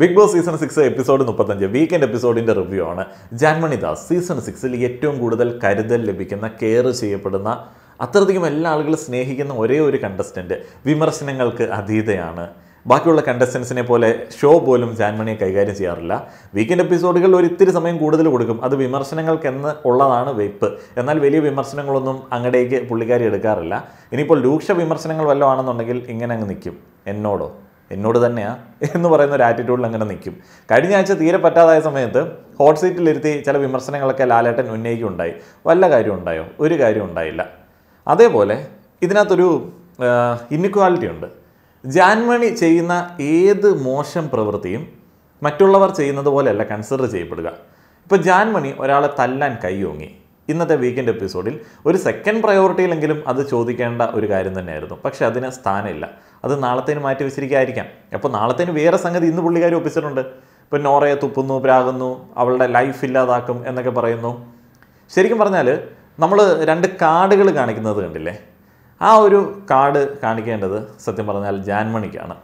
big Boss season six episode മുപ്പത്തഞ്ച് weekend എപ്പിസോഡിൻ്റെ review ആണ് ജാൻമണി ദാസ് സീസൺ സിക്സിൽ ഏറ്റവും കൂടുതൽ കരുതൽ ലഭിക്കുന്ന കെയർ ചെയ്യപ്പെടുന്ന അത്രയധികം എല്ലാ ആളുകളും സ്നേഹിക്കുന്ന ഒരേ ഒരു കണ്ടസ്റ്റൻറ്റ് വിമർശനങ്ങൾക്ക് അതീതയാണ് ബാക്കിയുള്ള കണ്ടസ്റ്റൻസിനെ പോലെ ഷോ പോലും ജാൻമണിയെ കൈകാര്യം ചെയ്യാറില്ല വീക്കെൻഡ് എപ്പിസോഡുകൾ ഒരു ഇത്തിരി സമയം കൂടുതൽ കൊടുക്കും അത് വിമർശനങ്ങൾക്കെന്ന് ഉള്ളതാണ് വെയ്പ്പ് എന്നാൽ വലിയ വിമർശനങ്ങളൊന്നും അങ്ങടേക്ക് പുള്ളിക്കാരി എടുക്കാറില്ല ഇനിയിപ്പോൾ രൂക്ഷ വിമർശനങ്ങൾ വല്ലതാണെന്നുണ്ടെങ്കിൽ ഇങ്ങനെ അങ്ങ് നിൽക്കും എന്നോടോ എന്നോട് തന്നെയാ എന്ന് പറയുന്ന ഒരു ആറ്റിറ്റ്യൂഡിൽ അങ്ങനെ നിൽക്കും കഴിഞ്ഞ ആഴ്ച തീരെ പറ്റാതായ സമയത്ത് ഹോട്ട് സീറ്റിലിരുത്തി ചില വിമർശനങ്ങളൊക്കെ ലാലേട്ടൻ ഉന്നയിക്കുണ്ടായി വല്ല കാര്യം ഉണ്ടായോ ഒരു കാര്യം ഉണ്ടായില്ല അതേപോലെ ഇതിനകത്തൊരു ഇന്നിക്വാലിറ്റി ഉണ്ട് ജാൻമണി ചെയ്യുന്ന ഏത് മോശം പ്രവൃത്തിയും മറ്റുള്ളവർ ചെയ്യുന്നത് പോലെയല്ല കൺസിഡർ ചെയ്യപ്പെടുക ഇപ്പോൾ ജാൻമണി ഒരാളെ തല്ലാൻ കൈയോങ്ങി ഇന്നത്തെ വീക്കെൻഡ് എപ്പിസോഡിൽ ഒരു സെക്കൻഡ് പ്രയോറിറ്റിയിലെങ്കിലും അത് ചോദിക്കേണ്ട ഒരു കാര്യം തന്നെയായിരുന്നു പക്ഷേ അതിന് സ്ഥാനമില്ല അത് നാളത്തേന് മാറ്റി വെച്ചിരിക്കായിരിക്കാം അപ്പോൾ നാളത്തേന് വേറെ സംഗതി ഇന്ന് പുള്ളിക്കാർ ഒപ്പിച്ചിട്ടുണ്ട് ഇപ്പോൾ നോറയെ തുപ്പുന്നു പ്രാകുന്നു അവളുടെ ലൈഫ് ഇല്ലാതാക്കും എന്നൊക്കെ പറയുന്നു ശരിക്കും പറഞ്ഞാൽ നമ്മൾ രണ്ട് കാർഡുകൾ കാണിക്കുന്നത് കണ്ടില്ലേ ആ ഒരു കാർഡ് കാണിക്കേണ്ടത് സത്യം പറഞ്ഞാൽ ജാൻമണിക്കാണ്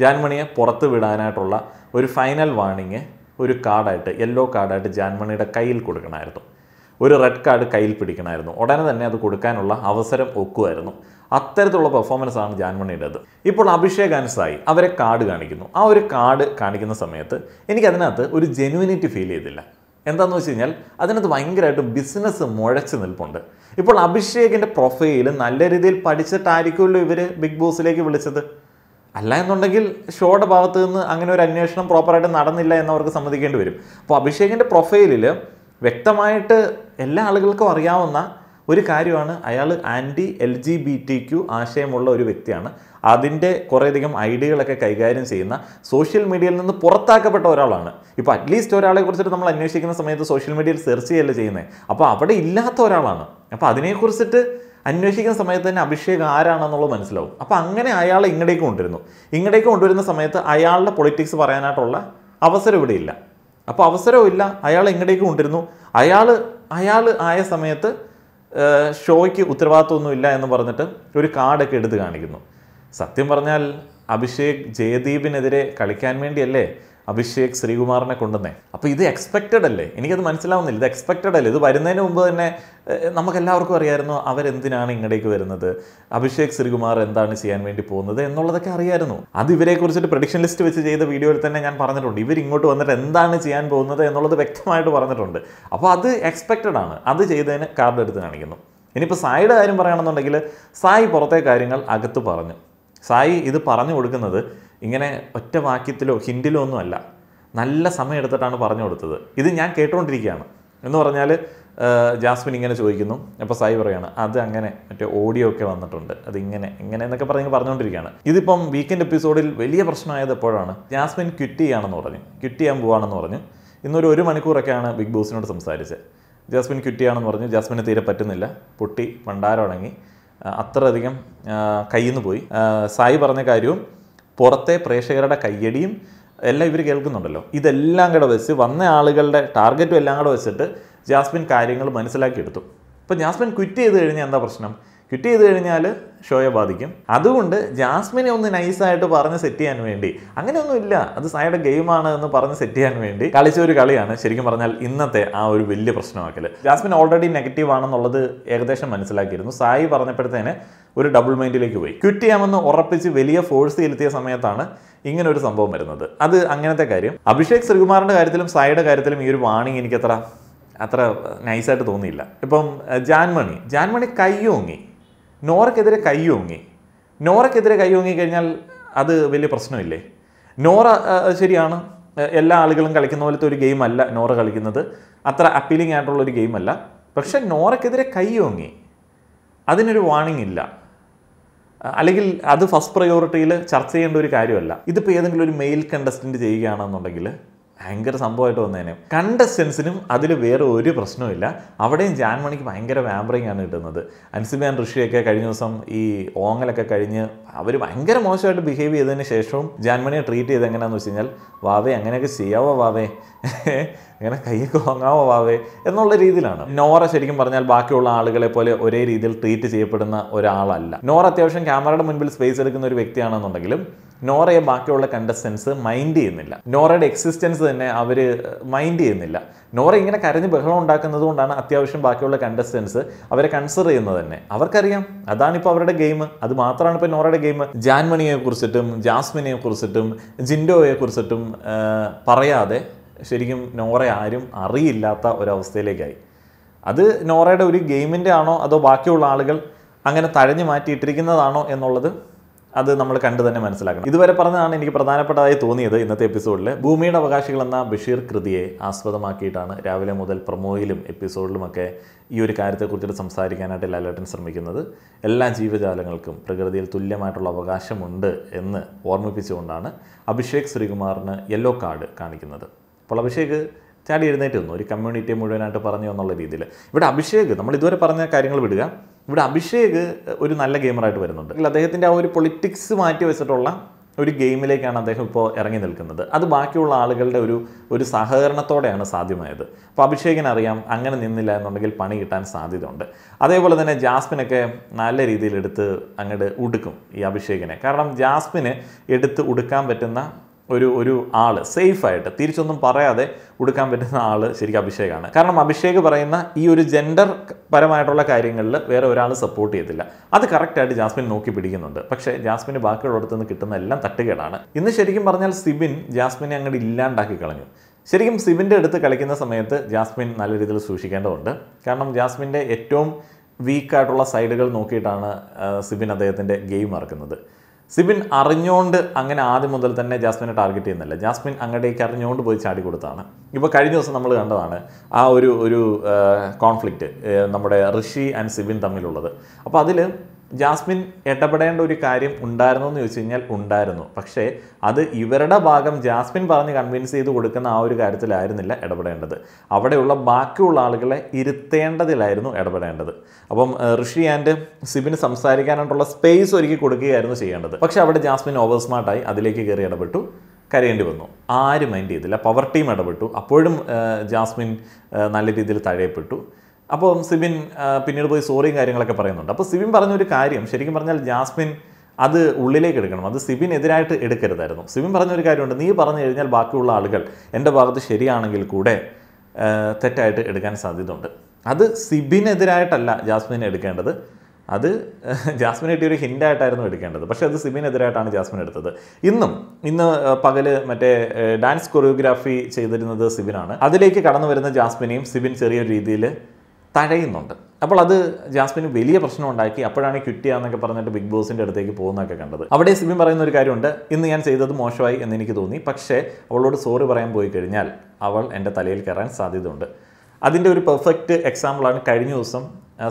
ജാൻമണിയെ പുറത്ത് വിടാനായിട്ടുള്ള ഒരു ഫൈനൽ വാണിങ് ഒരു കാർഡായിട്ട് യെല്ലോ കാർഡായിട്ട് ജാൻമണിയുടെ കയ്യിൽ കൊടുക്കണമായിരുന്നു ഒരു റെഡ് കാർഡ് കയ്യിൽ പിടിക്കണമായിരുന്നു ഉടനെ തന്നെ അത് കൊടുക്കാനുള്ള അവസരം ഒക്കുമായിരുന്നു അത്തരത്തിലുള്ള പെർഫോമൻസ് ആണ് ജാൻമണിയുടേത് ഇപ്പോൾ അഭിഷേക് അനുസായി അവരെ കാർഡ് കാണിക്കുന്നു ആ ഒരു കാർഡ് കാണിക്കുന്ന സമയത്ത് എനിക്കതിനകത്ത് ഒരു ജെനുവിനിറ്റി ഫീൽ ചെയ്തില്ല എന്താണെന്ന് വെച്ച് കഴിഞ്ഞാൽ അതിനകത്ത് ഭയങ്കരമായിട്ട് ബിസിനസ് മുഴച്ച് നിൽപ്പുണ്ട് ഇപ്പോൾ അഭിഷേകിൻ്റെ പ്രൊഫൈൽ നല്ല രീതിയിൽ പഠിച്ചിട്ടായിരിക്കുമല്ലോ ഇവർ ബിഗ് ബോസിലേക്ക് വിളിച്ചത് അല്ല എന്നുണ്ടെങ്കിൽ ഷോയുടെ ഭാഗത്ത് നിന്ന് അങ്ങനെ ഒരു അന്വേഷണം പ്രോപ്പറായിട്ട് നടന്നില്ല എന്നവർക്ക് സമ്മതിക്കേണ്ടി വരും അപ്പോൾ അഭിഷേകിൻ്റെ പ്രൊഫൈലിൽ വ്യക്തമായിട്ട് എല്ലാ ആളുകൾക്കും അറിയാവുന്ന ഒരു കാര്യമാണ് അയാൾ anti L G B T Q ആശയമുള്ള ഒരു വ്യക്തിയാണ് അതിൻ്റെ കുറേയധികം ഐഡിയകളൊക്കെ കൈകാര്യം ചെയ്യുന്ന സോഷ്യൽ മീഡിയയിൽ നിന്ന് പുറത്താക്കപ്പെട്ട ഒരാളാണ് ഇപ്പോൾ അറ്റ്ലീസ്റ്റ് ഒരാളെ കുറിച്ചിട്ട് നമ്മൾ അന്വേഷിക്കുന്ന സമയത്ത് സോഷ്യൽ മീഡിയയിൽ സെർച്ച് ചെയ്യല്ല ചെയ്യുന്നത് അപ്പോൾ അവിടെ ഇല്ലാത്ത ഒരാളാണ് അപ്പോൾ അതിനെക്കുറിച്ചിട്ട് അന്വേഷിക്കുന്ന സമയത്ത് തന്നെ അഭിഷേക് ആരാണെന്നുള്ളത് മനസ്സിലാവും അപ്പോൾ അങ്ങനെ അയാൾ ഇങ്ങടേക്ക് കൊണ്ടുവരുന്നു ഇങ്ങടേക്ക് കൊണ്ടുവരുന്ന സമയത്ത് അയാളുടെ പൊളിറ്റിക്സ് പറയാനായിട്ടുള്ള അവസരം ഇവിടെ ഇല്ല അപ്പോൾ അവസരവും ഇല്ല അയാൾ ഇങ്ങടേക്ക് കൊണ്ടുവരുന്നു അയാൾ അയാൾ ആയ സമയത്ത് ഷോയ്ക്ക് ഉത്തരവാദിത്വമൊന്നുമില്ല എന്ന് പറഞ്ഞിട്ട് ഒരു കാർഡൊക്കെ എടുത്ത് കാണിക്കുന്നു സത്യം പറഞ്ഞാൽ അഭിഷേക് ജയദീപിനെതിരെ കളിക്കാൻ വേണ്ടിയല്ലേ അഭിഷേക് ശ്രീകുമാറിനെ കൊണ്ടുവന്നേ അപ്പോൾ ഇത് എക്സ്പെക്റ്റഡ് അല്ലേ എനിക്കത് മനസ്സിലാവുന്നില്ല ഇത് എക്സ്പെക്റ്റഡ് അല്ലേ ഇത് വരുന്നതിന് മുമ്പ് തന്നെ നമുക്കെല്ലാവർക്കും അറിയായിരുന്നു അവരെന്തിനാണ് ഇങ്ങടേക്ക് വരുന്നത് അഭിഷേക് ശ്രീകുമാർ എന്താണ് ചെയ്യാൻ വേണ്ടി പോകുന്നത് എന്നുള്ളതൊക്കെ അറിയായിരുന്നു അത് ഇവരെക്കുറിച്ചിട്ട് പ്രഡിക്ഷൻ ലിസ്റ്റ് വെച്ച് ചെയ്ത വീഡിയോയിൽ തന്നെ ഞാൻ പറഞ്ഞിട്ടുണ്ട് ഇവർ ഇങ്ങോട്ട് വന്നിട്ട് എന്താണ് ചെയ്യാൻ പോകുന്നത് എന്നുള്ളത് വ്യക്തമായിട്ട് പറഞ്ഞിട്ടുണ്ട് അപ്പോൾ അത് എക്സ്പെക്റ്റഡ് ആണ് അത് ചെയ്തതിന് കാർഡ് എടുത്ത് കാണിക്കുന്നു ഇനിയിപ്പോൾ സായിയുടെ കാര്യം പറയുകയാണെന്നുണ്ടെങ്കിൽ സായി പുറത്തെ കാര്യങ്ങൾ അകത്ത് പറഞ്ഞു സായി ഇത് പറഞ്ഞു കൊടുക്കുന്നത് ഇങ്ങനെ ഒറ്റ വാക്യത്തിലോ ഹിൻഡിലോ ഒന്നുമല്ല നല്ല സമയമെടുത്തിട്ടാണ് പറഞ്ഞു കൊടുത്തത് ഇത് ഞാൻ കേട്ടുകൊണ്ടിരിക്കുകയാണ് എന്ന് പറഞ്ഞാൽ ജാസ്മിൻ ഇങ്ങനെ ചോദിക്കുന്നു അപ്പോൾ സായി പറയാണ് അത് അങ്ങനെ മറ്റേ ഓഡിയോ ഒക്കെ വന്നിട്ടുണ്ട് അത് ഇങ്ങനെ ഇങ്ങനെ എന്നൊക്കെ പറഞ്ഞ് പറഞ്ഞുകൊണ്ടിരിക്കുകയാണ് ഇതിപ്പം വീക്കെൻഡ് എപ്പിസോഡിൽ വലിയ പ്രശ്നമായത് എപ്പോഴാണ് ജാസ്മിൻ ക്വിറ്റ് ചെയ്യുകയാണെന്ന് പറഞ്ഞു ക്വിറ്റ് ചെയ്യാൻ പോവാണെന്ന് പറഞ്ഞു ഇന്നൊരു ഒരു മണിക്കൂറൊക്കെയാണ് ബിഗ് ബോസിനോട് സംസാരിച്ചത് ജാസ്മിൻ ക്വിറ്റ് ചെയ്യാണെന്ന് പറഞ്ഞു ജാസ്മിന് തീരെ പറ്റുന്നില്ല പൊട്ടി പണ്ടാരം അടങ്ങി അത്രയധികം കയ്യിൽ നിന്ന് പോയി സായി പറഞ്ഞ കാര്യവും പുറത്തെ പ്രേക്ഷകരുടെ കയ്യടിയും എല്ലാം ഇവർ കേൾക്കുന്നുണ്ടല്ലോ ഇതെല്ലാം കൂടെ വെച്ച് വന്ന ആളുകളുടെ ടാർഗറ്റും എല്ലാം കൂടെ വെച്ചിട്ട് ജാസ്മിൻ കാര്യങ്ങൾ മനസ്സിലാക്കിയെടുത്തു അപ്പോൾ ജാസ്മിൻ ക്വിറ്റ് ചെയ്ത് കഴിഞ്ഞാൽ എന്താ പ്രശ്നം ക്വിറ്റ് ചെയ്ത് കഴിഞ്ഞാൽ ഷോയെ ബാധിക്കും അതുകൊണ്ട് ജാസ്മിനെ ഒന്ന് നൈസായിട്ട് പറഞ്ഞ് സെറ്റ് ചെയ്യാൻ വേണ്ടി അങ്ങനെയൊന്നുമില്ല അത് സായുടെ ഗെയിമാണ് എന്ന് പറഞ്ഞ് സെറ്റ് ചെയ്യാൻ വേണ്ടി കളിച്ച ഒരു കളിയാണ് ശരിക്കും പറഞ്ഞാൽ ഇന്നത്തെ ആ ഒരു വലിയ പ്രശ്നമാക്കൽ ജാസ്മിൻ ഓൾറെഡി നെഗറ്റീവ് ആണെന്നുള്ളത് ഏകദേശം മനസ്സിലാക്കിയിരുന്നു സായി പറഞ്ഞപ്പോഴത്തേന് ഒരു ഡബിൾ മൈൻഡിലേക്ക് പോയി ക്വിറ്റ് ചെയ്യാമെന്ന് ഉറപ്പിച്ച് വലിയ ഫോഴ്സ് ചെലുത്തിയ സമയത്താണ് ഇങ്ങനെ ഒരു സംഭവം വരുന്നത് അത് അങ്ങനത്തെ കാര്യം അഭിഷേക് ശ്രീകുമാറിൻ്റെ കാര്യത്തിലും സായിയുടെ കാര്യത്തിലും ഈ ഒരു വാണിംഗ് എനിക്ക് അത്ര നൈസായിട്ട് തോന്നിയില്ല ഇപ്പം ജാൻമണി ജാൻമണി കയ്യോങ്ങി നോറക്കെതിരെ കയ്യോങ്ങി നോറക്കെതിരെ കയ്യോങ്ങി കഴിഞ്ഞാൽ അത് വലിയ പ്രശ്നമില്ലേ നോറ ശരിയാണ് എല്ലാ ആളുകളും കളിക്കുന്ന പോലത്തെ ഒരു ഗെയിം അല്ല നോറ കളിക്കുന്നത് അത്ര അപ്പീലിംഗ് ആയിട്ടുള്ള ഒരു ഗെയിം അല്ല പക്ഷെ നോറക്കെതിരെ കൈയോങ്ങി അതിനൊരു വാണിംഗ് ഇല്ല അല്ലെങ്കിൽ അത് ഫസ്റ്റ് പ്രയോറിറ്റിയിൽ ചർച്ച ചെയ്യേണ്ട ഒരു കാര്യമല്ല ഇതിപ്പോൾ ഏതെങ്കിലും ഒരു മെയിൽ കണ്ടസ്റ്റൻറ്റ് ചെയ്യുകയാണെന്നുണ്ടെങ്കിൽ ഭയങ്കര സംഭവമായിട്ട് വന്നേനെ കണ്ടസ്റ്റൻസിനും അതിൽ വേറെ ഒരു പ്രശ്നവുമില്ല അവിടെയും ജാൻമണിക്ക് ഭയങ്കര വാമ്പറിങ് ആണ് കിട്ടുന്നത് അൻസിബാൻ ഋഷിയൊക്കെ കഴിഞ്ഞ ദിവസം ഈ ഓങ്ങലൊക്കെ കഴിഞ്ഞ് അവർ ഭയങ്കര മോശമായിട്ട് ബിഹേവ് ചെയ്തതിന് ശേഷവും ജാൻമണിയെ ട്രീറ്റ് ചെയ്ത് എങ്ങനെയാണെന്ന് വെച്ച് കഴിഞ്ഞാൽ വാവേ അങ്ങനെയൊക്കെ ചെയ്യാവോ വാവേ ഇങ്ങനെ കൈയൊക്കെ വാങ്ങാവോ വാവേ എന്നുള്ള രീതിയിലാണ് നോറ ശരിക്കും പറഞ്ഞാൽ ബാക്കിയുള്ള ആളുകളെ പോലെ ഒരേ രീതിയിൽ ട്രീറ്റ് ചെയ്യപ്പെടുന്ന ഒരാളല്ല നോറ അത്യാവശ്യം ക്യാമറയുടെ മുൻപിൽ സ്പേസ് എടുക്കുന്ന ഒരു വ്യക്തിയാണെന്നുണ്ടെങ്കിലും നോറയെ ബാക്കിയുള്ള കണ്ടസ്റ്റൻസ് മൈൻഡ് ചെയ്യുന്നില്ല നോറയുടെ എക്സിസ്റ്റൻസ് തന്നെ അവർ മൈൻഡ് ചെയ്യുന്നില്ല നോറ ഇങ്ങനെ കരഞ്ഞ് ബഹളം ഉണ്ടാക്കുന്നത് കൊണ്ടാണ് അത്യാവശ്യം ബാക്കിയുള്ള കണ്ടസ്റ്റൻസ് അവരെ കൺസിഡർ ചെയ്യുന്നത് തന്നെ അവർക്കറിയാം അതാണിപ്പോൾ അവരുടെ ഗെയിം അത് മാത്രമാണ് ഇപ്പോൾ നോറയുടെ ഗെയിം ജാൻമണിയെ കുറിച്ചിട്ടും ജാസ്മിനെ കുറിച്ചിട്ടും ജിൻഡോയെ കുറിച്ചിട്ടും പറയാതെ ശരിക്കും നോറ ആരും അറിയില്ലാത്ത ഒരവസ്ഥയിലേക്കായി അത് നോറയുടെ ഒരു ഗെയിമിൻ്റെ ആണോ അതോ ബാക്കിയുള്ള ആളുകൾ അങ്ങനെ തഴഞ്ഞു മാറ്റിയിട്ടിരിക്കുന്നതാണോ എന്നുള്ളത് അത് നമ്മൾ കണ്ടു തന്നെ മനസ്സിലാക്കണം ഇതുവരെ പറഞ്ഞതാണ് എനിക്ക് പ്രധാനപ്പെട്ടതായി തോന്നിയത് ഇന്നത്തെ എപ്പിസോഡിൽ ഭൂമിയുടെ അവകാശികൾ എന്ന ബഷീർ കൃതിയെ ആസ്പദമാക്കിയിട്ടാണ് രാവിലെ മുതൽ പ്രൊമോയിലും എപ്പിസോഡിലുമൊക്കെ ഈ ഒരു കാര്യത്തെക്കുറിച്ചിട്ട് സംസാരിക്കാനായിട്ട് ലാലേട്ടൻ ശ്രമിക്കുന്നത് എല്ലാ ജീവജാലങ്ങൾക്കും പ്രകൃതിയിൽ തുല്യമായിട്ടുള്ള അവകാശമുണ്ട് എന്ന് ഓർമ്മിപ്പിച്ചുകൊണ്ടാണ് അഭിഷേക് ശ്രീകുമാറിന് യെല്ലോ കാർഡ് കാണിക്കുന്നത് അപ്പോൾ അഭിഷേക് ചാടി എഴുന്നേറ്റ് വന്നു ഒരു കമ്മ്യൂണിറ്റിയെ മുഴുവനായിട്ട് പറഞ്ഞു എന്നുള്ള രീതിയിൽ ഇവിടെ അഭിഷേക് നമ്മൾ ഇതുവരെ പറഞ്ഞ കാര്യങ്ങൾ വിടുക ഇവിടെ അഭിഷേക് ഒരു നല്ല ഗെയിമറായിട്ട് വരുന്നുണ്ട് അദ്ദേഹത്തിൻ്റെ ആ ഒരു പൊളിറ്റിക്സ് മാറ്റി വെച്ചിട്ടുള്ള ഒരു ഗെയിമിലേക്കാണ് അദ്ദേഹം ഇപ്പോൾ ഇറങ്ങി നിൽക്കുന്നത് അത് ബാക്കിയുള്ള ആളുകളുടെ ഒരു ഒരു സഹകരണത്തോടെയാണ് സാധ്യമായത് അപ്പോൾ അഭിഷേകിനറിയാം അങ്ങനെ നിന്നില്ല എന്നുണ്ടെങ്കിൽ പണി കിട്ടാൻ സാധ്യതയുണ്ട് അതേപോലെ തന്നെ ജാസ്മിനൊക്കെ നല്ല രീതിയിൽ എടുത്ത് അങ്ങോട്ട് ഉടുക്കും ഈ അഭിഷേകിനെ കാരണം ജാസ്മിന് എടുത്ത് ഉടുക്കാൻ പറ്റുന്ന ഒരു ഒരു ആൾ സേഫായിട്ട് തിരിച്ചൊന്നും പറയാതെ ഉടുക്കാൻ പറ്റുന്ന ആൾ ശരിക്കും അഭിഷേകാണ് കാരണം അഭിഷേക് പറയുന്ന ഈ ഒരു ജെൻഡർ പരമായിട്ടുള്ള കാര്യങ്ങളിൽ വേറെ ഒരാൾ സപ്പോർട്ട് ചെയ്യത്തില്ല അത് കറക്റ്റായിട്ട് ജാസ്മിൻ നോക്കി പിടിക്കുന്നുണ്ട് പക്ഷേ ജാസ്മിന് ബാക്കിയുള്ളിടത്തു നിന്ന് കിട്ടുന്ന എല്ലാം തട്ടുകേടാണ് ഇന്ന് ശരിക്കും പറഞ്ഞാൽ സിബിൻ ജാസ്മിനെ അങ്ങോട്ട് ഇല്ലാണ്ടാക്കി കളഞ്ഞു ശരിക്കും സിബിൻ്റെ അടുത്ത് കളിക്കുന്ന സമയത്ത് ജാസ്മിൻ നല്ല രീതിയിൽ സൂക്ഷിക്കേണ്ടതുണ്ട് കാരണം ജാസ്മിൻ്റെ ഏറ്റവും വീക്കായിട്ടുള്ള സൈഡുകൾ നോക്കിയിട്ടാണ് സിബിൻ അദ്ദേഹത്തിൻ്റെ ഗെയിം ഇറക്കുന്നത് സിബിൻ അറിഞ്ഞുകൊണ്ട് അങ്ങനെ ആദ്യം മുതൽ തന്നെ ജാസ്മിനെ ടാർഗറ്റ് ചെയ്യുന്നില്ല ജാസ്മിൻ അങ്ങോട്ടേക്ക് അറിഞ്ഞുകൊണ്ട് പോയി ചാടി കൊടുത്താണ് ഇപ്പോൾ കഴിഞ്ഞ ദിവസം നമ്മൾ കണ്ടതാണ് ആ ഒരു ഒരു കോൺഫ്ലിക്റ്റ് നമ്മുടെ ഋഷി ആൻഡ് സിബിൻ തമ്മിലുള്ളത് അപ്പോൾ അതിൽ ജാസ്മിൻ എട്ടപ്പെടേണ്ട ഒരു കാര്യം ഉണ്ടായിരുന്നു എന്ന് ചോദിച്ചു കഴിഞ്ഞാൽ ഉണ്ടായിരുന്നു പക്ഷേ അത് ഇവരുടെ ഭാഗം ജാസ്മിൻ പറഞ്ഞ് കൺവിൻസ് ചെയ്ത് കൊടുക്കുന്ന ആ ഒരു കാര്യത്തിലായിരുന്നില്ല ഇടപെടേണ്ടത് അവിടെയുള്ള ബാക്കിയുള്ള ആളുകളെ ഇരുത്തേണ്ടതിലായിരുന്നു ഇടപെടേണ്ടത് അപ്പം ഋഷി ആൻഡ് സിബിന് സംസാരിക്കാനായിട്ടുള്ള സ്പേസ് ഒരുക്കി കൊടുക്കുകയായിരുന്നു ചെയ്യേണ്ടത് പക്ഷേ അവിടെ ജാസ്മിൻ ഓവർ സ്മാർട്ടായി അതിലേക്ക് കയറി ഇടപെട്ടു കരയേണ്ടി വന്നു ആരും മൈൻഡ് ചെയ്തില്ല പവർ ടീം ഇടപെട്ടു അപ്പോഴും ജാസ്മിൻ നല്ല രീതിയിൽ തഴയപ്പെട്ടു അപ്പോൾ സിബിൻ പിന്നീട് പോയി സോറിയും കാര്യങ്ങളൊക്കെ പറയുന്നുണ്ട് അപ്പോൾ സിബിൻ പറഞ്ഞൊരു കാര്യം ശരിക്കും പറഞ്ഞാൽ ജാസ്മിൻ അത് ഉള്ളിലേക്ക് എടുക്കണം അത് സിബിനെതിരായിട്ട് എടുക്കരുതായിരുന്നു സിബിൻ പറഞ്ഞൊരു കാര്യമുണ്ട് നീ പറഞ്ഞു കഴിഞ്ഞാൽ ബാക്കിയുള്ള ആളുകൾ എൻ്റെ ഭാഗത്ത് ശരിയാണെങ്കിൽ കൂടെ തെറ്റായിട്ട് എടുക്കാൻ സാധ്യതയുണ്ട് അത് സിബിനെതിരായിട്ടല്ല ജാസ്മിനെ എടുക്കേണ്ടത് അത് ജാസ്മിൻ കിട്ടിയൊരു ഹിൻ്റായിട്ടായിരുന്നു എടുക്കേണ്ടത് പക്ഷേ അത് സിബിനെതിരായിട്ടാണ് ജാസ്മിൻ എടുത്തത് ഇന്നും ഇന്ന് പകൽ മറ്റേ ഡാൻസ് കൊറിയോഗ്രാഫി ചെയ്തിരുന്നത് സിബിനാണ് അതിലേക്ക് കടന്നു വരുന്ന ജാസ്മിനെയും സിബിൻ ചെറിയ രീതിയിൽ തഴയുന്നുണ്ട് അപ്പോൾ അത് ജാസ്മിന് വലിയ പ്രശ്നം ഉണ്ടാക്കി അപ്പോഴാണ് ക്വിറ്റ് എന്നൊക്കെ പറഞ്ഞിട്ട് ബിഗ് ബോസിൻ്റെ അടുത്തേക്ക് പോകുന്നതൊക്കെ കണ്ടത് അവിടെ സിബിൻ പറയുന്ന ഒരു കാര്യമുണ്ട് ഇന്ന് ഞാൻ ചെയ്തത് മോശമായി എന്ന് എനിക്ക് തോന്നി പക്ഷേ അവളോട് സോറി പറയാൻ പോയി കഴിഞ്ഞാൽ അവൾ എൻ്റെ തലയിൽ കയറാൻ സാധ്യതയുണ്ട് അതിൻ്റെ ഒരു പെർഫെക്റ്റ് എക്സാമ്പിളാണ് കഴിഞ്ഞ ദിവസം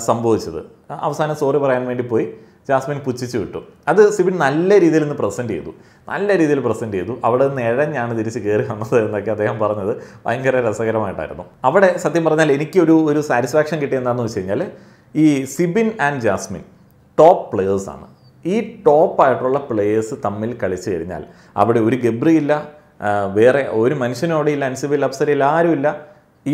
സംഭവിച്ചത് അവസാനം സോറി പറയാൻ വേണ്ടി പോയി ജാസ്മിൻ പുച്ഛിച്ചു വിട്ടു അത് സിബിൻ നല്ല രീതിയിൽ ഇന്ന് പ്രസൻറ്റ് ചെയ്തു നല്ല രീതിയിൽ പ്രസൻറ്റ് ചെയ്തു അവിടെ നിന്ന് ഇഴഞ്ഞാണ് തിരിച്ച് കയറി വന്നത് എന്നൊക്കെ അദ്ദേഹം പറഞ്ഞത് ഭയങ്കര രസകരമായിട്ടായിരുന്നു അവിടെ സത്യം പറഞ്ഞാൽ എനിക്കൊരു ഒരു സാറ്റിസ്ഫാക്ഷൻ കിട്ടിയ എന്താണെന്ന് വെച്ച് കഴിഞ്ഞാൽ ഈ സിബിൻ ആൻഡ് ജാസ്മിൻ ടോപ്പ് പ്ലേയേഴ്സാണ് ഈ ടോപ്പായിട്ടുള്ള പ്ലേയേഴ്സ് തമ്മിൽ കളിച്ചു കഴിഞ്ഞാൽ അവിടെ ഒരു ഗബ്രിയില്ല വേറെ ഒരു മനുഷ്യനും ഇല്ല അൻസിബിൽ അപ്സരയിൽ ആരുമില്ല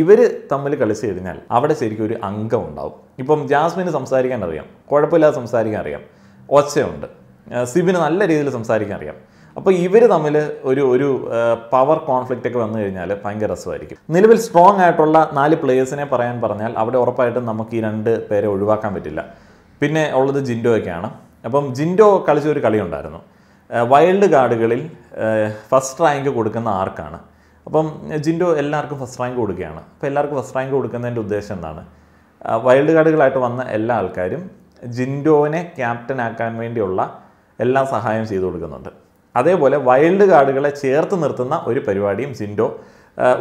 ഇവർ തമ്മിൽ കളിച്ച് കഴിഞ്ഞാൽ അവിടെ ശരിക്കും ഒരു അംഗം ഉണ്ടാവും ഇപ്പം ജാസ്മിന് സംസാരിക്കാൻ അറിയാം കുഴപ്പമില്ലാതെ സംസാരിക്കാൻ അറിയാം ഒച്ചയുണ്ട് സിബിന് നല്ല രീതിയിൽ സംസാരിക്കാൻ അറിയാം അപ്പോൾ ഇവർ തമ്മിൽ ഒരു ഒരു പവർ കോൺഫ്ലിക്റ്റ് ഒക്കെ വന്നു കഴിഞ്ഞാൽ ഭയങ്കര രസമായിരിക്കും നിലവിൽ സ്ട്രോങ് ആയിട്ടുള്ള നാല് പ്ലേയേഴ്സിനെ പറയാൻ പറഞ്ഞാൽ അവിടെ ഉറപ്പായിട്ടും നമുക്ക് ഈ രണ്ട് പേരെ ഒഴിവാക്കാൻ പറ്റില്ല പിന്നെ ഉള്ളത് ജിൻഡോയൊക്കെയാണ് അപ്പം ജിൻഡോ കളിച്ചൊരു ഒരു കളിയുണ്ടായിരുന്നു വൈൽഡ് കാർഡുകളിൽ ഫസ്റ്റ് റാങ്ക് കൊടുക്കുന്ന ആർക്കാണ് അപ്പം ജിൻഡോ എല്ലാവർക്കും ഫസ്റ്റ് റാങ്ക് കൊടുക്കുകയാണ് അപ്പോൾ എല്ലാവർക്കും ഫസ്റ്റ് റാങ്ക് കൊടുക്കുന്നതിൻ്റെ ഉദ്ദേശം എന്താണ് വൈൽഡ് കാർഡുകളായിട്ട് വന്ന എല്ലാ ആൾക്കാരും ക്യാപ്റ്റൻ ആക്കാൻ വേണ്ടിയുള്ള എല്ലാ സഹായം ചെയ്തു കൊടുക്കുന്നുണ്ട് അതേപോലെ വൈൽഡ് കാർഡുകളെ ചേർത്ത് നിർത്തുന്ന ഒരു പരിപാടിയും ജിൻഡോ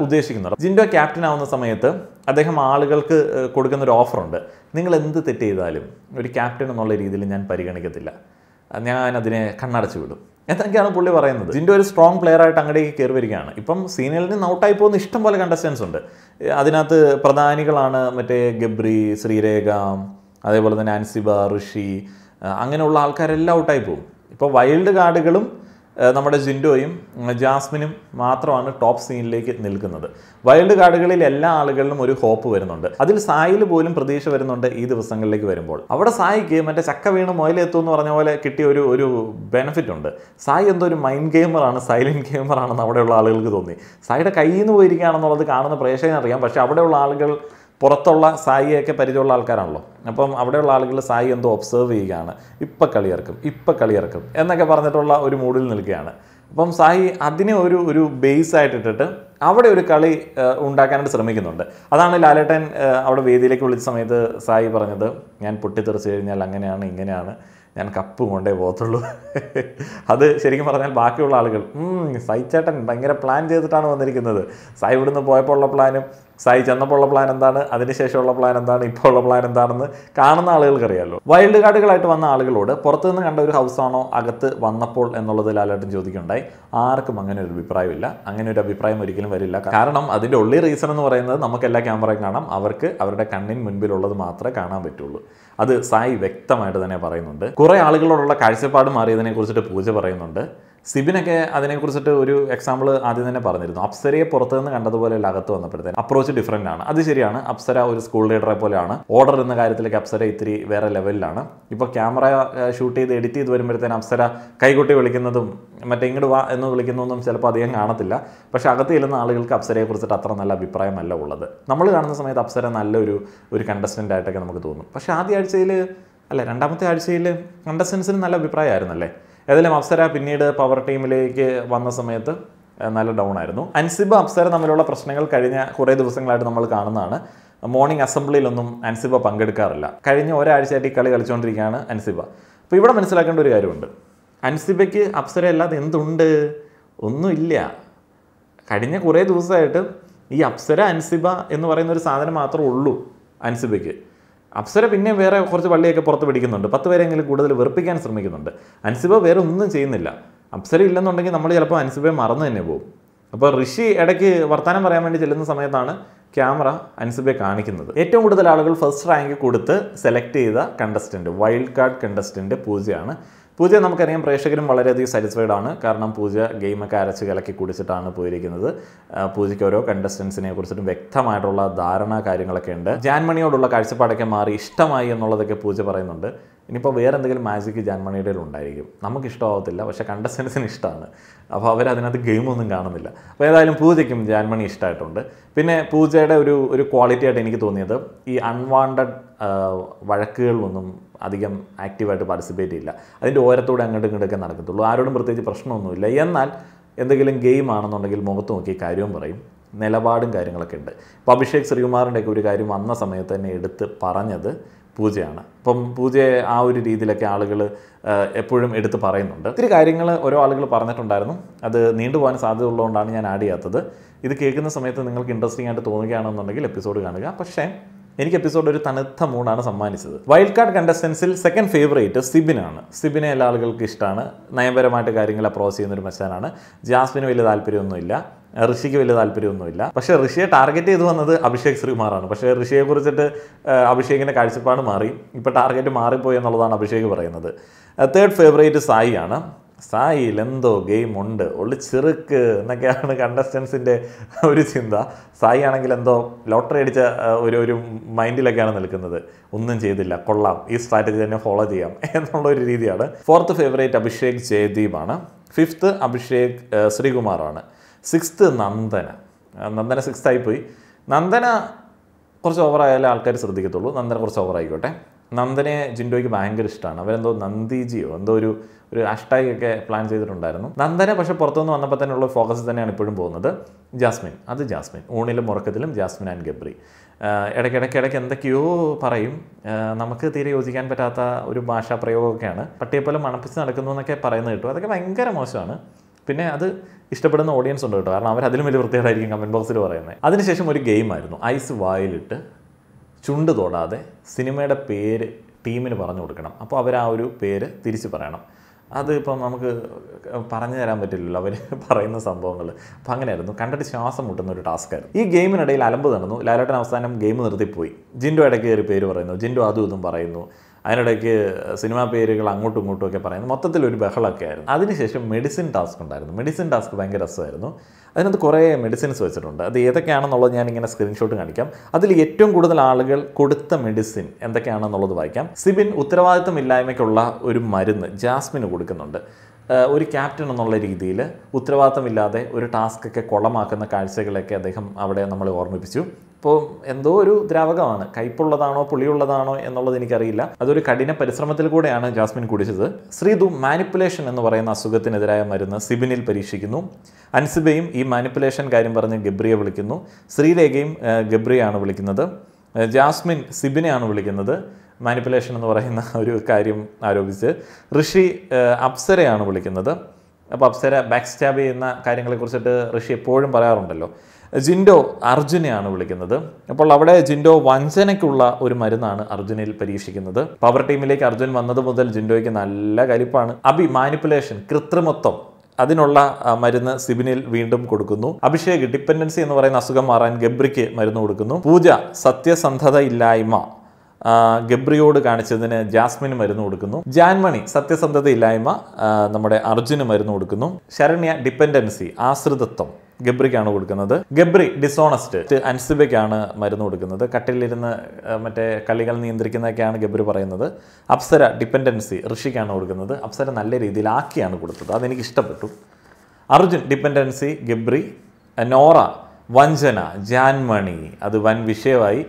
ഉദ്ദേശിക്കുന്നുണ്ട് ജിൻഡോ ക്യാപ്റ്റൻ ആവുന്ന സമയത്ത് അദ്ദേഹം ആളുകൾക്ക് കൊടുക്കുന്നൊരു ഓഫറുണ്ട് നിങ്ങൾ എന്ത് തെറ്റ് ചെയ്താലും ഒരു ക്യാപ്റ്റൻ എന്നുള്ള രീതിയിൽ ഞാൻ പരിഗണിക്കത്തില്ല ഞാൻ അതിനെ കണ്ണടച്ചു വിടും എന്തൊക്കെയാണ് പുള്ളി പറയുന്നത് ജിൻ്റെ ഒരു സ്ട്രോങ് പ്ലെയർ ആയിട്ട് അങ്ങടേക്ക് കയറി വരികയാണ് ഇപ്പം സീനിയറിൽ നൗട്ടായി പോകുന്ന ഇഷ്ടം പോലെ കണ്ടസ്റ്റൻസ് ഉണ്ട് അതിനകത്ത് പ്രധാനികളാണ് മറ്റേ ഗബ്രി ശ്രീരേഖ അതേപോലെ തന്നെ അൻസിബ ഋഷി അങ്ങനെയുള്ള ആൾക്കാരെല്ലാം ഔട്ടായി പോകും ഇപ്പോൾ വൈൽഡ് കാർഡുകളും നമ്മുടെ ജിൻഡോയും ജാസ്മിനും മാത്രമാണ് ടോപ്പ് സീനിലേക്ക് നിൽക്കുന്നത് വൈൽഡ് കാർഡുകളിൽ എല്ലാ ആളുകളിലും ഒരു ഹോപ്പ് വരുന്നുണ്ട് അതിൽ സായിൽ പോലും പ്രതീക്ഷ വരുന്നുണ്ട് ഈ ദിവസങ്ങളിലേക്ക് വരുമ്പോൾ അവിടെ സായിക്ക് മറ്റേ ചക്ക വീണ് മുയലെത്തും എന്ന് പറഞ്ഞ പോലെ കിട്ടിയ ഒരു ഒരു ബെനിഫിറ്റ് ഉണ്ട് സായി എന്തോ ഒരു മൈൻഡ് ഗെയിമറാണ് സൈലൻറ്റ് ഗെയിമറാണെന്ന് അവിടെയുള്ള ആളുകൾക്ക് തോന്നി സായിയുടെ കയ്യിൽ നിന്ന് പോയിരിക്കുകയാണെന്നുള്ളത് കാണുന്ന പ്രേക്ഷകനറിയാം പക്ഷേ അവിടെയുള്ള ആളുകൾ പുറത്തുള്ള സായിയൊക്കെ പരിചയമുള്ള ആൾക്കാരാണല്ലോ അപ്പം അവിടെയുള്ള ആളുകൾ സായി എന്തോ ഒബ്സേർവ് ചെയ്യുകയാണ് ഇപ്പം കളിയിറക്കും ഇപ്പം കളിയിറക്കും എന്നൊക്കെ പറഞ്ഞിട്ടുള്ള ഒരു മൂഡിൽ നിൽക്കുകയാണ് അപ്പം സായി അതിനെ ഒരു ഒരു ബേസ് ആയിട്ടിട്ടിട്ട് അവിടെ ഒരു കളി ഉണ്ടാക്കാനായിട്ട് ശ്രമിക്കുന്നുണ്ട് അതാണ് ലാലേട്ടൻ അവിടെ വേദിയിലേക്ക് വിളിച്ച സമയത്ത് സായി പറഞ്ഞത് ഞാൻ പൊട്ടിത്തെറിച്ച് കഴിഞ്ഞാൽ അങ്ങനെയാണ് ഇങ്ങനെയാണ് ഞാൻ കപ്പ് കൊണ്ടേ പോകത്തുള്ളൂ അത് ശരിക്കും പറഞ്ഞാൽ ബാക്കിയുള്ള ആളുകൾ സൈച്ചേട്ടൻ ഭയങ്കര പ്ലാൻ ചെയ്തിട്ടാണ് വന്നിരിക്കുന്നത് സായി ഇവിടുന്ന് പോയപ്പോൾ ഉള്ള പ്ലാനും സായി ചെന്നപ്പോഴുള്ള പ്ലാൻ എന്താണ് അതിനുശേഷമുള്ള പ്ലാൻ എന്താണ് ഇപ്പോൾ ഉള്ള പ്ലാൻ എന്താണെന്ന് കാണുന്ന ആളുകൾക്ക് അറിയാമല്ലോ വൈൽഡ് കാർഡുകളായിട്ട് വന്ന ആളുകളോട് പുറത്തുനിന്ന് കണ്ട ഒരു ഹൗസാണോ അകത്ത് വന്നപ്പോൾ എന്നുള്ളത് ലാലേട്ടൻ ചോദിക്കുണ്ടായി ആർക്കും അങ്ങനെ ഒരു അഭിപ്രായമില്ല അങ്ങനെ ഒരു അഭിപ്രായം ഒരിക്കലും വരില്ല കാരണം അതിൻ്റെ ഉള്ളി റീസൺ എന്ന് പറയുന്നത് നമുക്ക് എല്ലാ ക്യാമറയും കാണാം അവർക്ക് അവരുടെ കണ്ണിന് മുൻപിലുള്ളത് മാത്രമേ കാണാൻ പറ്റുള്ളൂ അത് സായി വ്യക്തമായിട്ട് തന്നെ പറയുന്നുണ്ട് കുറേ ആളുകളോടുള്ള കാഴ്ചപ്പാട് മാറിയതിനെ കുറിച്ചിട്ട് പൂജ പറയുന്നുണ്ട് സിബിനൊക്കെ അതിനെക്കുറിച്ചിട്ട് ഒരു എക്സാമ്പിൾ ആദ്യം തന്നെ പറഞ്ഞിരുന്നു അപ്സരയെ പുറത്തുനിന്ന് കണ്ടതുപോലെ അകത്ത് വന്നപ്പോഴത്തേന് അപ്രോച്ച് ഡിഫറെൻ്റ് ആണ് അത് ശരിയാണ് അപ്സര ഒരു സ്കൂൾ ലീഡറെ പോലെയാണ് ഓർഡർ എന്ന കാര്യത്തിലേക്ക് അപ്സര ഇത്തിരി വേറെ ലെവലിലാണ് ഇപ്പോൾ ക്യാമറ ഷൂട്ട് ചെയ്ത് എഡിറ്റ് ചെയ്ത് വരുമ്പോഴത്തേന് അപ്സര കൈകൊട്ടി വിളിക്കുന്നതും മറ്റേ ഇങ്ങോട്ട് വാ എന്ന് വിളിക്കുന്നതൊന്നും ചിലപ്പോൾ അധികം കാണത്തില്ല പക്ഷേ അകത്ത് ചെല്ലുന്ന ആളുകൾക്ക് അപ്സരയെ കുറിച്ചിട്ട് അത്ര നല്ല അഭിപ്രായമല്ല ഉള്ളത് നമ്മൾ കാണുന്ന സമയത്ത് അപ്സര നല്ലൊരു ഒരു കണ്ടസ്റ്റൻ്റ് ആയിട്ടൊക്കെ നമുക്ക് തോന്നും പക്ഷേ ആദ്യ ആഴ്ചയിൽ അല്ല രണ്ടാമത്തെ ആഴ്ചയിൽ കണ്ടസ്റ്റൻസിന് നല്ല അഭിപ്രായമായിരുന്നല്ലേ ഏതായാലും അപ്സര പിന്നീട് പവർ ടീമിലേക്ക് വന്ന സമയത്ത് നല്ല ഡൗൺ ആയിരുന്നു അൻസിബ അപ്സര തമ്മിലുള്ള പ്രശ്നങ്ങൾ കഴിഞ്ഞ കുറേ ദിവസങ്ങളായിട്ട് നമ്മൾ കാണുന്നതാണ് മോർണിംഗ് അസംബ്ലിയിലൊന്നും അൻസിബ പങ്കെടുക്കാറില്ല കഴിഞ്ഞ ഒരാഴ്ചയായിട്ട് ഈ കളി കളിച്ചുകൊണ്ടിരിക്കുകയാണ് അൻസിബ അപ്പോൾ ഇവിടെ മനസ്സിലാക്കേണ്ട ഒരു കാര്യമുണ്ട് അൻസിബയ്ക്ക് അപ്സര അല്ലാതെ എന്തുണ്ട് ഒന്നുമില്ല കഴിഞ്ഞ കുറേ ദിവസമായിട്ട് ഈ അപ്സര അൻസിബ എന്ന് പറയുന്ന ഒരു സാധനം മാത്രമേ ഉള്ളൂ അൻസിബയ്ക്ക് അപ്സര പിന്നെ വേറെ കുറച്ച് വള്ളിയൊക്കെ പുറത്ത് പിടിക്കുന്നുണ്ട് പത്ത് പേരെങ്കിലും കൂടുതൽ വെറുപ്പിക്കാൻ ശ്രമിക്കുന്നുണ്ട് അൻസിബ വേറെ ഒന്നും ചെയ്യുന്നില്ല അപ്സര ഇല്ലെന്നുണ്ടെങ്കിൽ നമ്മൾ ചിലപ്പോൾ അൻസിബയെ മറന്നു തന്നെ പോകും അപ്പോൾ ഋഷി ഇടയ്ക്ക് വർത്തമാനം പറയാൻ വേണ്ടി ചെല്ലുന്ന സമയത്താണ് ക്യാമറ അൻസിബയെ കാണിക്കുന്നത് ഏറ്റവും കൂടുതൽ ആളുകൾ ഫസ്റ്റ് റാങ്ക് കൊടുത്ത് സെലക്ട് ചെയ്ത കണ്ടസ്റ്റൻറ്റ് വൈൽഡ് കാർഡ് കണ്ടസ്റ്റൻറ്റ് പൂജയാണ് പൂജ നമുക്കറിയാം പ്രേക്ഷകരും വളരെയധികം സാറ്റിസ്ഫൈഡ് ആണ് കാരണം പൂജ ഗെയിമൊക്കെ അരച്ച് കലക്കി കുടിച്ചിട്ടാണ് പോയിരിക്കുന്നത് പൂജയ്ക്ക് ഓരോ കണ്ടസ്റ്റൻസിനെ കുറിച്ചിട്ടും വ്യക്തമായിട്ടുള്ള ധാരണ കാര്യങ്ങളൊക്കെ ഉണ്ട് ജാൻമണിയോടുള്ള കാഴ്ചപ്പാടൊക്കെ മാറി ഇഷ്ടമായി എന്നുള്ളതൊക്കെ പൂജ പറയുന്നുണ്ട് ഇനിയിപ്പോൾ വേറെ എന്തെങ്കിലും മാജിക് ജാൻമണിയുടെ ഉണ്ടായിരിക്കും നമുക്ക് ഇഷ്ടമാവത്തില്ല പക്ഷേ കണ്ടസ്റ്റൻസിന് ഇഷ്ടമാണ് അപ്പോൾ അതിനകത്ത് ഗെയിമൊന്നും കാണുന്നില്ല അപ്പോൾ ഏതായാലും പൂജയ്ക്കും ജാൻമണി ഇഷ്ടമായിട്ടുണ്ട് പിന്നെ പൂജയുടെ ഒരു ഒരു ക്വാളിറ്റി ആയിട്ട് എനിക്ക് തോന്നിയത് ഈ അൺവാണ്ടഡ് വഴക്കുകളിലൊന്നും അധികം ആക്റ്റീവായിട്ട് പാർട്ടിസിപ്പേറ്റ് ചെയ്യില്ല അതിൻ്റെ ഓരത്തൂടെ അങ്ങോട്ടും ഇങ്ങോട്ടും നടക്കത്തുള്ളൂ ആരോടും പ്രത്യേകിച്ച് പ്രശ്നമൊന്നുമില്ല എന്നാൽ എന്തെങ്കിലും ഗെയിം ആണെന്നുണ്ടെങ്കിൽ മുഖത്ത് നോക്കി കാര്യവും പറയും നിലപാടും കാര്യങ്ങളൊക്കെ ഉണ്ട് ഇപ്പോൾ അഭിഷേക് ശ്രീകുമാറിൻ്റെയൊക്കെ ഒരു കാര്യം വന്ന സമയത്ത് തന്നെ എടുത്ത് പറഞ്ഞത് പൂജയാണ് അപ്പം പൂജയെ ആ ഒരു രീതിയിലൊക്കെ ആളുകൾ എപ്പോഴും എടുത്ത് പറയുന്നുണ്ട് ഒത്തിരി കാര്യങ്ങൾ ഓരോ ആളുകൾ പറഞ്ഞിട്ടുണ്ടായിരുന്നു അത് നീണ്ടുപോകാൻ സാധ്യത ഉള്ളതുകൊണ്ടാണ് ഞാൻ ആഡ് ചെയ്യാത്തത് ഇത് കേൾക്കുന്ന സമയത്ത് നിങ്ങൾക്ക് ഇൻട്രസ്റ്റിംഗ് ആയിട്ട് തോന്നുകയാണെന്നുണ്ടെങ്കിൽ എപ്പിസോഡ് കാണുക പക്ഷേ എനിക്ക് എപ്പിസോഡ് ഒരു തണുത്ത മൂഡാണ് സമ്മാനിച്ചത് വൈൽഡ് കാർഡ് കണ്ടസ്റ്റൻസിൽ സെക്കൻഡ് ഫേവറേറ്റ് സിബിനാണ് സിബിനെ എല്ലാ ആളുകൾക്കും ഇഷ്ടമാണ് നയപരമായിട്ട് കാര്യങ്ങൾ അപ്രോസ് ചെയ്യുന്ന ഒരു മച്ചാനാണ് ജാസ്മിന് വലിയ താല്പര്യമൊന്നുമില്ല ഋഷിക്ക് വലിയ താല്പര്യമൊന്നുമില്ല പക്ഷെ ഋഷിയെ ടാർഗറ്റ് ചെയ്ത് വന്നത് അഭിഷേക് ശ്രീകുമാറാണ് പക്ഷേ ഋഷിയെ കുറിച്ചിട്ട് അഭിഷേകിൻ്റെ കാഴ്ചപ്പാട് മാറി ഇപ്പോൾ ടാർഗറ്റ് മാറിപ്പോയി എന്നുള്ളതാണ് അഭിഷേക് പറയുന്നത് തേർഡ് ഫേവറേറ്റ് സായി ആണ് സായിയിൽ എന്തോ ഗെയിം ഉണ്ട് ഉള്ളി ചെറുക്ക് എന്നൊക്കെയാണ് കണ്ടസ്റ്റൻസിൻ്റെ ഒരു ചിന്ത സായി ആണെങ്കിൽ എന്തോ ലോട്ടറി അടിച്ച ഒരു ഒരു മൈൻഡിലൊക്കെയാണ് നിൽക്കുന്നത് ഒന്നും ചെയ്തില്ല കൊള്ളാം ഈ സ്ട്രാറ്റജി തന്നെ ഫോളോ ചെയ്യാം എന്നുള്ള ഒരു രീതിയാണ് ഫോർത്ത് ഫേവറേറ്റ് അഭിഷേക് ജയദീപാണ് ഫിഫ്ത്ത് അഭിഷേക് ശ്രീകുമാറാണ് സിക്സ്ത്ത് നന്ദന നന്ദന സിക്സ്ത്ത് ആയിപ്പോയി നന്ദന കുറച്ച് ഓവറായാലേ ആൾക്കാർ ശ്രദ്ധിക്കത്തുള്ളൂ നന്ദന കുറച്ച് ഓവറായിക്കോട്ടെ നന്ദനെ ജിൻഡോയ്ക്ക് ഭയങ്കര ഇഷ്ടമാണ് അവരെന്തോ നന്ദിജിയോ എന്തോ ഒരു ഒരു ഹാഷ്ടാഗ് ഒക്കെ പ്ലാൻ ചെയ്തിട്ടുണ്ടായിരുന്നു നന്ദന പക്ഷേ പുറത്തുനിന്ന് വന്നപ്പോൾ തന്നെയുള്ള ഫോക്കസ് തന്നെയാണ് ഇപ്പോഴും പോകുന്നത് ജാസ്മിൻ അത് ജാസ്മിൻ ഊണിലും ഉറക്കത്തിലും ജാസ്മിൻ ആൻഡ് ഗബ്രി ഇടയ്ക്കിടയ്ക്ക് ഇടയ്ക്ക് എന്തൊക്കെയോ പറയും നമുക്ക് തീരെ യോജിക്കാൻ പറ്റാത്ത ഒരു ഭാഷാ പ്രയോഗമൊക്കെയാണ് പട്ടിയെപ്പോലെ മണപ്പിച്ച് നടക്കുന്നു എന്നൊക്കെ പറയുന്നത് കിട്ടും അതൊക്കെ ഭയങ്കര മോശമാണ് പിന്നെ അത് ഇഷ്ടപ്പെടുന്ന ഓഡിയൻസ് ഉണ്ട് കേട്ടോ കാരണം അവർ അതിലും വലിയ വൃത്തിയായിരിക്കും കമൻറ്റ് ബോക്സിൽ പറയുന്നത് അതിനുശേഷം ഒരു ഗെയിമായിരുന്നു ഐസ് വായിലിട്ട് ചുണ്ട് തൊടാതെ സിനിമയുടെ പേര് ടീമിന് പറഞ്ഞു കൊടുക്കണം അപ്പോൾ അവർ ആ ഒരു പേര് തിരിച്ച് പറയണം അത് ഇപ്പം നമുക്ക് പറഞ്ഞു തരാൻ പറ്റില്ലല്ലോ അവർ പറയുന്ന സംഭവങ്ങൾ അപ്പം അങ്ങനെയായിരുന്നു കണ്ടിട്ട് ശ്വാസം മുട്ടുന്ന ഒരു ടാസ്ക്കായിരുന്നു ഈ ഗെയിമിനിടയിൽ അലമ്പ് നടന്നു ലാലേട്ടൻ അവസാനം ഗെയിം നിർത്തിപ്പോയി ജിൻഡോ ഇടയ്ക്ക് കയറി പേര് പറയുന്നു ജിൻഡോ അതും ഇതും പറയുന്നു അതിനിടയ്ക്ക് സിനിമാ പേരുകൾ അങ്ങോട്ടും ഇങ്ങോട്ടും ഒക്കെ പറയുന്നത് മൊത്തത്തിൽ ഒരു ബഹളമൊക്കെ ആയിരുന്നു അതിനുശേഷം മെഡിസിൻ ടാസ്ക് ഉണ്ടായിരുന്നു മെഡിസിൻ ടാസ്ക് ഭയങ്കര രസമായിരുന്നു അതിനകത്ത് കുറേ മെഡിസിൻസ് വെച്ചിട്ടുണ്ട് അത് ഏതൊക്കെയാണെന്നുള്ളത് ഞാൻ ഇങ്ങനെ സ്ക്രീൻഷോട്ട് കാണിക്കാം അതിൽ ഏറ്റവും കൂടുതൽ ആളുകൾ കൊടുത്ത മെഡിസിൻ എന്തൊക്കെയാണെന്നുള്ളത് വായിക്കാം സിബിൻ ഉത്തരവാദിത്തമില്ലായ്മയ്ക്കുള്ള ഒരു മരുന്ന് ജാസ്മിന് കൊടുക്കുന്നുണ്ട് ഒരു ക്യാപ്റ്റൻ എന്നുള്ള രീതിയിൽ ഉത്തരവാദിത്തമില്ലാതെ ഒരു ടാസ്ക്കൊക്കെ കുളമാക്കുന്ന കാഴ്ചകളൊക്കെ അദ്ദേഹം അവിടെ നമ്മളെ ഓർമ്മിപ്പിച്ചു ഇപ്പോൾ എന്തോ ഒരു ദ്രാവകമാണ് കയ്പുള്ളതാണോ പുളിയുള്ളതാണോ എന്നുള്ളത് എനിക്കറിയില്ല അതൊരു കഠിന പരിശ്രമത്തിൽ കൂടെയാണ് ജാസ്മിൻ കുടിച്ചത് ശ്രീതു മാനിപ്പുലേഷൻ എന്ന് പറയുന്ന അസുഖത്തിനെതിരായ മരുന്ന് സിബിനിൽ പരീക്ഷിക്കുന്നു അൻസിബയും ഈ മാനിപ്പുലേഷൻ കാര്യം പറഞ്ഞ് ഗബ്രിയെ വിളിക്കുന്നു ശ്രീലേഖയും ഗബ്രിയാണ് വിളിക്കുന്നത് ജാസ്മിൻ സിബിനെയാണ് വിളിക്കുന്നത് മാനിപ്പുലേഷൻ എന്ന് പറയുന്ന ഒരു കാര്യം ആരോപിച്ച് ഋഷി അപ്സരയാണ് വിളിക്കുന്നത് അപ്പോൾ അപ്സര ബാക്ക് സ്റ്റാബ് ചെയ്യുന്ന കാര്യങ്ങളെക്കുറിച്ചിട്ട് ഋഷി എപ്പോഴും പറയാറുണ്ടല്ലോ ജിൻഡോ അർജുനെയാണ് വിളിക്കുന്നത് അപ്പോൾ അവിടെ ജിൻഡോ വഞ്ചനയ്ക്കുള്ള ഒരു മരുന്നാണ് അർജുനിൽ പരീക്ഷിക്കുന്നത് പവർ ടീമിലേക്ക് അർജുൻ വന്നത് മുതൽ ജിൻഡോയ്ക്ക് നല്ല കലിപ്പാണ് അബി മാനിപ്പുലേഷൻ കൃത്രിമത്വം അതിനുള്ള മരുന്ന് സിബിനിൽ വീണ്ടും കൊടുക്കുന്നു അഭിഷേക് ഡിപ്പെൻഡൻസി എന്ന് പറയുന്ന അസുഖം മാറാൻ ഗബ്രിക്ക് മരുന്ന് കൊടുക്കുന്നു പൂജ സത്യസന്ധത ഇല്ലായ്മ ഗബ്രിയോട് കാണിച്ചതിന് ജാസ്മിന് മരുന്ന് കൊടുക്കുന്നു ജാൻമണി സത്യസന്ധത ഇല്ലായ്മ നമ്മുടെ അർജുന് മരുന്ന് കൊടുക്കുന്നു ശരണ്യ ഡിപ്പെൻഡൻസി ആശ്രിതത്വം ഗബ്രിക്കാണ് കൊടുക്കുന്നത് ഗബ്രി ഡിസോണസ്റ്റ് അൻസിബയ്ക്കാണ് മരുന്ന് കൊടുക്കുന്നത് കട്ടിലിരുന്ന് മറ്റേ കളികൾ നിയന്ത്രിക്കുന്നതൊക്കെയാണ് ഗബ്രി പറയുന്നത് അപ്സര ഡിപ്പെൻഡൻസി ഋഷിക്കാണ് കൊടുക്കുന്നത് അപ്സര നല്ല രീതിയിൽ ആക്കിയാണ് കൊടുത്തത് അതെനിക്ക് ഇഷ്ടപ്പെട്ടു അർജുൻ ഡിപ്പെൻഡൻസി ഗബ്രി നോറ വഞ്ചന ജാൻമണി അത് വൻ വിഷയമായി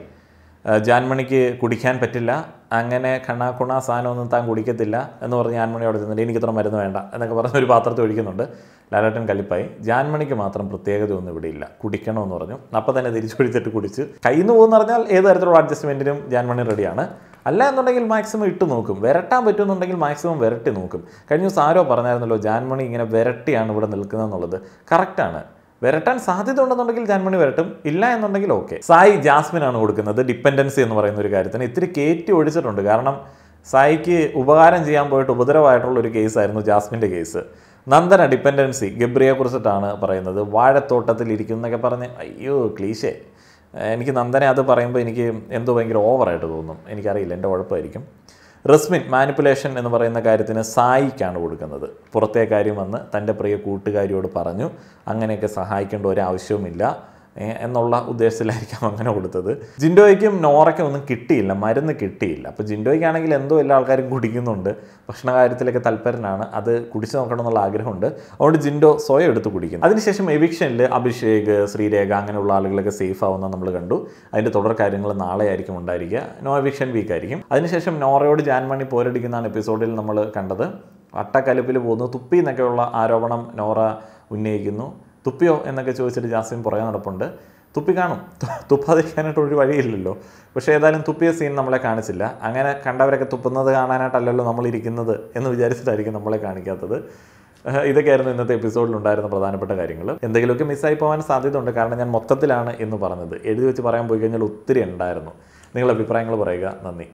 ജാൻമണിക്ക് കുടിക്കാൻ പറ്റില്ല അങ്ങനെ കണാക്കുണ സാധനമൊന്നും താൻ കുടിക്കത്തില്ല എന്ന് പറഞ്ഞ് അവിടെ ചെന്നിട്ട് എനിക്കിത്ര മരുന്ന് വേണ്ട എന്നൊക്കെ പറഞ്ഞ ഒരു പാത്രത്തിൽ ഒഴിക്കുന്നുണ്ട് ലാലാട്ടൻ കലിപ്പായി ജാൻമണിക്ക് മാത്രം പ്രത്യേകതയൊന്നും ഇവിടെ ഇല്ല കുടിക്കണമെന്ന് പറഞ്ഞു അപ്പം തന്നെ കുടിച്ചിട്ട് കുടിച്ച് കയ്യിൽ പോകുന്ന പറഞ്ഞാൽ ഏത് തരത്തിലുള്ള അഡ്ജസ്റ്റ്മെൻറ്റിനും ജാൻമണി റെഡിയാണ് അല്ല എന്നുണ്ടെങ്കിൽ മാക്സിമം ഇട്ട് നോക്കും വിരട്ടാൻ പറ്റുമെന്നുണ്ടെങ്കിൽ മാക്സിമം വിരട്ടി നോക്കും കഴിഞ്ഞ ദിവസം ആരോ പറഞ്ഞായിരുന്നല്ലോ ജാൻമണി ഇങ്ങനെ വിരട്ടിയാണ് ഇവിടെ എന്നുള്ളത് കറക്റ്റാണ് വരട്ടാൻ സാധ്യത ഉണ്ടെന്നുണ്ടെങ്കിൽ ജാൻമണി വരട്ടും ഇല്ല എന്നുണ്ടെങ്കിൽ ഓക്കെ സായി ജാസ്മിൻ ആണ് കൊടുക്കുന്നത് ഡിപ്പെൻഡൻസി എന്ന് പറയുന്ന ഒരു കാര്യത്തിന് ഇത്തിരി കയറ്റി ഒഴിച്ചിട്ടുണ്ട് കാരണം സായിക്ക് ഉപകാരം ചെയ്യാൻ പോയിട്ട് ഉപദ്രവമായിട്ടുള്ള ഒരു കേസായിരുന്നു ജാസ്മിൻ്റെ കേസ് നന്ദന ഡിപ്പെൻഡൻസി കുറിച്ചിട്ടാണ് പറയുന്നത് വാഴത്തോട്ടത്തിൽ ഇരിക്കുന്നൊക്കെ പറഞ്ഞ് അയ്യോ ക്ലീശേ എനിക്ക് നന്ദനെ അത് പറയുമ്പോൾ എനിക്ക് എന്തോ ഭയങ്കര ഓവറായിട്ട് തോന്നും എനിക്കറിയില്ല എൻ്റെ ഉഴപ്പായിരിക്കും റസ്മിൻ മാനിപ്പുലേഷൻ എന്ന് പറയുന്ന കാര്യത്തിന് സായിക്കാണ് കൊടുക്കുന്നത് പുറത്തെ കാര്യം വന്ന് തൻ്റെ പ്രിയ കൂട്ടുകാരിയോട് പറഞ്ഞു അങ്ങനെയൊക്കെ സഹായിക്കേണ്ട ഒരാവശ്യവുമില്ല എന്നുള്ള ഉദ്ദേശത്തിലായിരിക്കാം അങ്ങനെ കൊടുത്തത് ജിൻഡോയ്ക്കും നോറയ്ക്കും ഒന്നും കിട്ടിയില്ല മരുന്ന് കിട്ടിയില്ല അപ്പോൾ ജിൻഡോയ്ക്കാണെങ്കിൽ എന്തോ എല്ലാ ആൾക്കാരും കുടിക്കുന്നുണ്ട് ഭക്ഷണ കാര്യത്തിലൊക്കെ തൽപരനാണ് അത് കുടിച്ചു നോക്കണം എന്നുള്ള ആഗ്രഹമുണ്ട് അതുകൊണ്ട് ജിൻഡോ സ്വയം എടുത്ത് കുടിക്കുന്നു അതിനുശേഷം എവിക്ഷനിൽ അഭിഷേക് ശ്രീരേഖ അങ്ങനെയുള്ള ആളുകളൊക്കെ സേഫ് ആവുന്ന നമ്മൾ കണ്ടു അതിൻ്റെ തുടർ കാര്യങ്ങൾ നാളെ ആയിരിക്കും ഉണ്ടായിരിക്കുക നോ എവിക്ഷൻ വീക്ക് ആയിരിക്കും അതിനുശേഷം നോറയോട് ജാൻമണി പോരടിക്കുന്നതാണ് എപ്പിസോഡിൽ നമ്മൾ കണ്ടത് അട്ടക്കലിപ്പിൽ പോകുന്നു തുപ്പി എന്നൊക്കെയുള്ള ആരോപണം നോറ ഉന്നയിക്കുന്നു തുപ്പിയോ എന്നൊക്കെ ചോദിച്ചിട്ട് ജാസ്മിൻ പുറകെ നടപ്പുണ്ട് തുപ്പി കാണും തുപ്പാതിരിക്കാനായിട്ട് ഒരു വഴിയില്ലല്ലോ പക്ഷേ ഏതായാലും തുപ്പിയ സീൻ നമ്മളെ കാണിച്ചില്ല അങ്ങനെ കണ്ടവരൊക്കെ തുപ്പുന്നത് കാണാനായിട്ടല്ലല്ലോ നമ്മളിരിക്കുന്നത് എന്ന് വിചാരിച്ചിട്ടായിരിക്കും നമ്മളെ കാണിക്കാത്തത് ഇതൊക്കെയായിരുന്നു ഇന്നത്തെ എപ്പിസോഡിലുണ്ടായിരുന്ന പ്രധാനപ്പെട്ട കാര്യങ്ങൾ എന്തെങ്കിലുമൊക്കെ മിസ്സായി പോകാൻ സാധ്യതയുണ്ട് കാരണം ഞാൻ മൊത്തത്തിലാണ് എന്ന് പറഞ്ഞത് എഴുതി വെച്ച് പറയാൻ പോയി കഴിഞ്ഞാൽ ഒത്തിരി ഉണ്ടായിരുന്നു നിങ്ങളുടെ അഭിപ്രായങ്ങൾ പറയുക നന്ദി